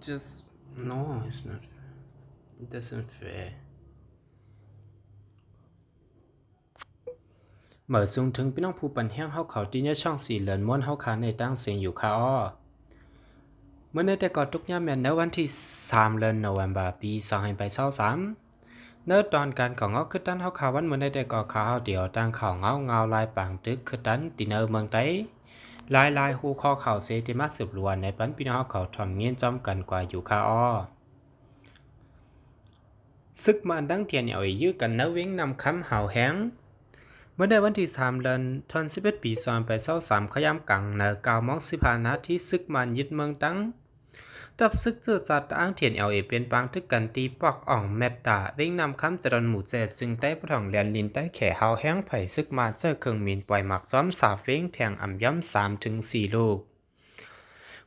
just no, it's not. Fair. It doesn't fair. มื่อสูงถึงพี่น้องผู้ปันแห้งเฮาเขาที่เน่ยช่องสี่เหลือนม้วนเฮาขาในตั้งเสียงอยู่ค่ะอ้อเมื่อในแต่ก่อนทุกย่าแมนในวันที่ 3เดือนโนเวมบาปี2523เนื้อตอนการของเฮาคือตั้นเฮาขาวันเมื่อในแต่ก่อนขาเขาเดียวตั้งข่าเงาเงาลายปางตึกคือตั้นตีเนอเมืองไต้ลายลายหูข้อเข่าเซติมาสืบลวนในปันพี่น้องเขาทอมเงี้ยจอมกันกว่าอยู่คาอ้อซึกมันดังเทียนเอ่ไวยื้อกันนวเว้งนำคำเหาแห้ง เมื่อได้วันที่สามเดือนทันสิบเอ็ดปีซอนไปเศร้าสามขย้ำกังเนอกาวมองสิพานาที่ซึกมันยึดเมืองตั้งดับซึกจือจัดอ้างเถียนเอลเอเปียนปังทึกกันตีปอกอ่องเมตตาวิ่งนำคำจรนหมู่เจจึงได้ผระถองเลียนลินได้แข่เฮาแห้งไผ่ซึกมาเจอเครื่องมีนปล่อยหมักจ้อมสาเฟ้งแทงอ่ำย่ำสามถึงสี่ลูก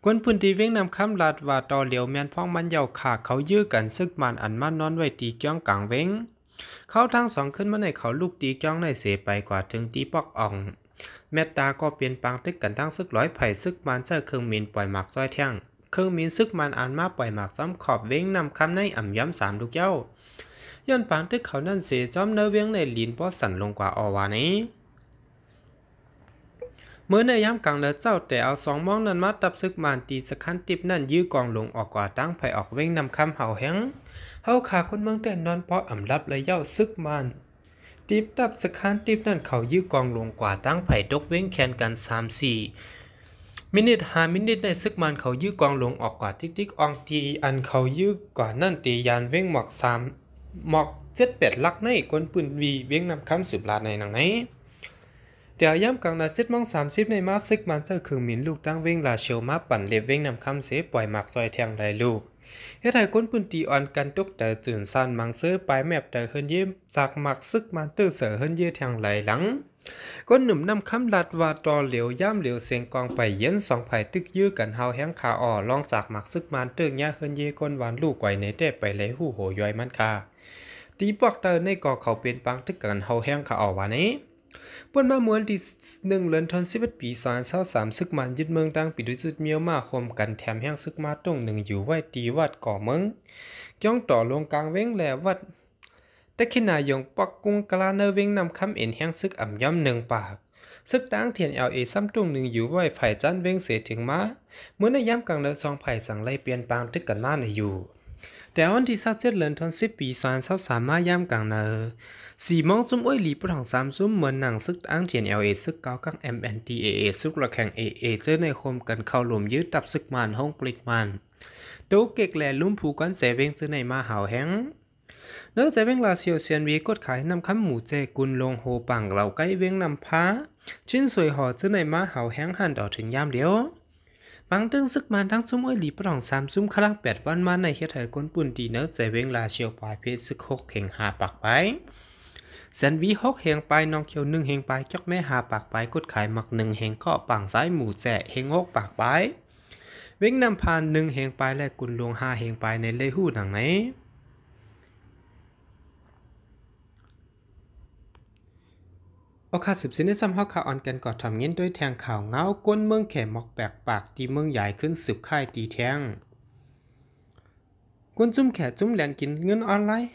กวนพื้นที่วิ่งนำคำลาดว่าตอเหลียวแมนพ้องมันเยาขาเขายื้อกันซึกมันอันมานนอนไว้ตีจ้องกลางเว้งเขาทั้งสองขึ้นมาในเขาลูกตีจ้องในเสียไปกว่าถึงตีปอกอ่องเมตตา ก็เปลี่ยนปังตึกกันทั้งซึกร้อยไผ่ซึกมันเจอาเครื่องมีนปล่อยหมักซ้อยแท่งเครื่องมีนซึกมันอ่านมาปล่อยหมากซ้อมขอบเว้งนำคำในอ่ำย้ำสามลูกเย้า ย้อนปานตึกเขานั่นเสียจอมเนื้อเวียงในลินป้อสั่นลงกว่าอวานี้ เมื่อในย้ำกลางเลือเจ้าแต่เอาสองมองนั้นมาตับซึกมันตีสกคันติบนั่นยื้อกองลงออกกว่าตั้งไผ่ออกเว้งนำคำเห่าแห้งเฮาขาคนเมืองแต่นอนเพราะอ่ำรับเลยเย้าซึกมันติบตับสกคันติบนั่นเขายื้อกองลงกว่าตั้งไผ่ดกเว้งแคนกันสามสี่มินิทหามินิทในซึกมันเขายื้อกองหลงออกกว่าติ๊กติ๊กอองตีอันเขายื้อกว่านั่นตียานเว้งหมอกสามหมอกเจ็ดเป็ดลักในคนปืนวีเว้งนำคำสืบลาในหนังไหนเดี๋ยวย่ำกลางนาเจ็ดมองสามสิบในมาซึกมันเจ้าคือมินลูกตั้งเว้งลาเชียวมาปั่นเล็บเว้งนำคำเส ปล่อยหมากซอยแทงไรลูกเฮ็ดให้คนปืนตีอ่อนกันตกแต่ตื่นสั้นมังเสื้อปลายแมบแต่เฮินเย่จากหมักซึกมันตื้อเสือเฮินเย่แทงไหลหลังก้นหนุ่มนำคำลัดว่าตอเหลียวย่ำเหลียวเสียงกองไปเย็นสองไผ่ตึกยื้อกันเฮาแห้งขาอ่อลองจากหมักซึกมันเติงยาเฮินเยก้นหวานลูกไกวในเต้ไปเลยหูโหย้อยมันคาตีปอกเตอในกอเขาเป็นปังตึกกันเฮาแห้งขาอ่อวานี้ป่วนมาเหมือนที่หนึ่งเลนทอนสิบเอดปีสอนเศร้าสามซึกมันยึดเมืองตั้งปิดดุจุดเมียวมาคมกันแถมแห้งซึกมาตรงหนึ่งอยู่ไว้ตีวัดก่อเมืองจ้องต่อลงกลางเว้งแลวัดแต่ขณะยงปักกุงกลาเนิวงนำคำเอ็นแห้งซึกอ่ำย่อมหนึ่งปาก ซึกตั้งเทียนเอลเอซ้ำตุงหนึ่งอยู่ไว้ไผ่จันเวงเสียถึงมาเมื่อในย่ำกลางเดือซองไผ่สั่งไล่เปลี่ยนปางตึกกันมาในอยู่ แต่วันที่ซาเจ็ดเลินทอนสิบปีซอนเศร้าสามราย่ำกลางเนอสี่มองซุ้มอ้อยหลีผู้ถังสามซุ้มเหมือนหนังซึกตั้งเทียนเอลเอซึกเกากังเอ็มเอ็นทีเอเอซึกระแข่งเอเอเจอในโคมกันเข้าหลุมยืดตับซึกมันห้องปลิกมันโตเกกแหล่ลุ่มผูกันเสเวงเจอในมาหาวแห้งเนื่องจากเวงลาเซียวเซียนวีกดขายนำคำหมูเจกุลลงโฮปังเหล่าใกล้เวงนำพ้าชิ้นสวยห่อจือในมาเห่าแห้งหันดออถึงยามเดียว บางตึงซึกมันทั้งซุ้มเอ้ยหลีปร่องสามซุ้มคลังแปดวันมาในเฮ็ดไห้ก้นปุ่นตีเนื้อใจเวงลาเชียวปลายเพชรซึกหกเหงหาปากไปเซนวีหกเฮงไปน้องเขียวหนึ่งเฮงไปจอกแม่หาปากไปกดขายหมักหนึ่งเฮงก็ปังซ้ายหมูแจะเฮงอกปากไปเว้งนำพานหนึ่งเฮงไปและกุนลวงห้าเฮงไปในเล่หู่ดังไหนอคาสืบสินได้ซ้ำเฮา่าวอ่อนกันก่อทำเงินด้วยแทงข่าวเงาก้นเมืองแขมอกแบกปากตีเมืองใหญ่ขึ้นสืบค่ายตีแทงก้นจุ้มแขจุ้มแหลนกินเงินออนไลน์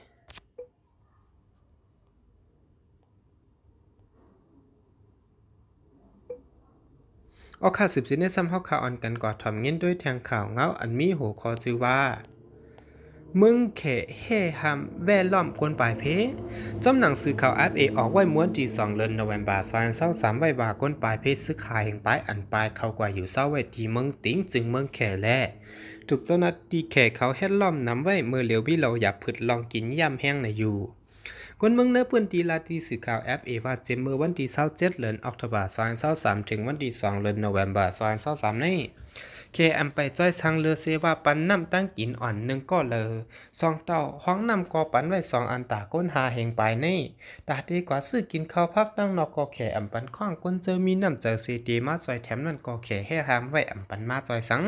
ออคาสืบสินได้ซ้ำเฮา่าวอ่อนกันก่อทำเงินด้วยแทงข่าวเงาอันมีหัวคอจือว่ามึงเข่เฮ่หำแว่ล่อมคนปลายเพจำหนังสือข่าวแอปเอออกไว้ม้วนจีสองเลือนโนเวมบาซานเศร้าสามไว้ว่าคนปลายเพซื้อขายแห่งปลายอันปลายเขากว่าอยู่เศร้าไว้ที่มึงติ้งจึงมึงแข่แล่ถูกเจ้าหน้าที่แข่ เขาแฮดล่อมนำไว้เมื่อเหลียวพี่เราอยากผุดลองกินย่ำแห้งในอยู่ คนเมืองเนื้อพื้นที่ลาตีสื่อข่าวแอปเอว่าเจมเมอร์วันที่เศร้าเจ็ดเลือนออกตุลาซานเศร้าสามถึงวันที่สองเลือนโนเวมบาซานเศร้าสามนี่เคอันไปจ้อยสังเลือเสว่าปันน้ำตั้งกินอ่อนหนึ่งก็เลยสองเต่าห้องน้ำก็ปันไว้สองอันตาก้นหาแห่งไปในตาดีกว่าซื้อกินข้าวพักตั้งนอกก็แขอันปันข้องก้นเจอมีน้ำเจอซีดีมาจอยแถมนั่นก็แขให้หามไว้อันปันมาจอยสัง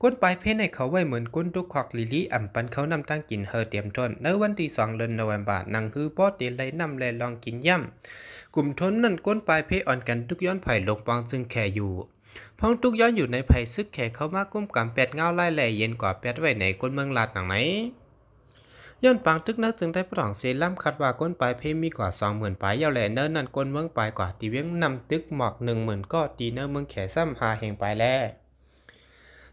ก้นปลายเพศในเขาไว้เหมือนก้นทุกขอกลิลี่อ่ำปันเขานำตั้งกินเฮอเตรียมทนในวันที่สองเดือนนวมบาทนังคือป้อเตียนไรนำแลลองกินย่ำกลุ่มทนนั่นก้นปลายเพศอ่อนกันทุกย้อนไผ่ลงปองซึ่งแค่อยู่พ้องทุกย้อนอยู่ในภัยซึกแขกเขามากุ้มกำแปดเงาไล่แหล่เย็นกว่าแปดไว้ไหนก้นเมืองลาดหนังไหนย้อนปังทึกนักจึงได้ปรองเซล่มคัดว่าก้นปลายเพมีกว่าสองหมื่นปลายยาวแหล่เนินนั่นก้นเมืองปลายกว่าตีเวียงนำตึกหมอกหนึ่งหมื่นก็ตีเนินเมืองแขซ้ำหาแห่งปลายแล่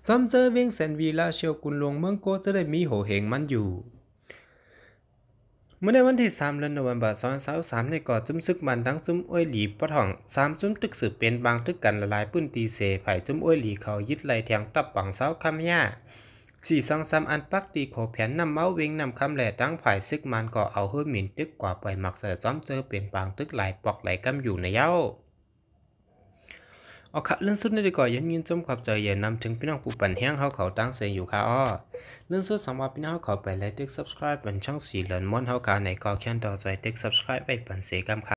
จำเจอเวียงแสนวีลาเชียวกุนลวงเมืองโกจะได้มีโหเหงมันอยู่เมื่อในวันที่ 3เดือนธันวาคม2023ในก่อจุ้มซึกมันทั้งจุ้มอ้อยหลีปะท่องสามจุ้มตึกสืบเป็นบางทึกกันละลายปื้นตีเสไผ่จุ้มอ้อยหลีเขายึดไหลแทงตับปังเสาคำย่าสี่สองสามอันปักตีโขแผ่นนำเมาิ่งนำคำแหล่ตั้งไผ่ซึกมันก่อเอาเฮือหมิ่น ตึกกว่าไปหมักเสือจ้อมเจอเปลี่ยนบางตึกหลายปอกไหลกำอยู่ในเย้าอค่ะเรื่องสุดนี่ดีกว่ายังยืนจมความใจอย่านำถึงพี่น้องผู้ปั่นแห้งเขาเขาตั้งเสียงอยู่ค่ะอ้อเรื่องสุดสำหรับพี่น้องเขาไปเลย์ติ๊ก subscribe เป็นช่องสีเหลืองม้วนเขาขาในกอแค้นต่อใจติ๊ก subscribe ไปปั่นเสียกำค่ะ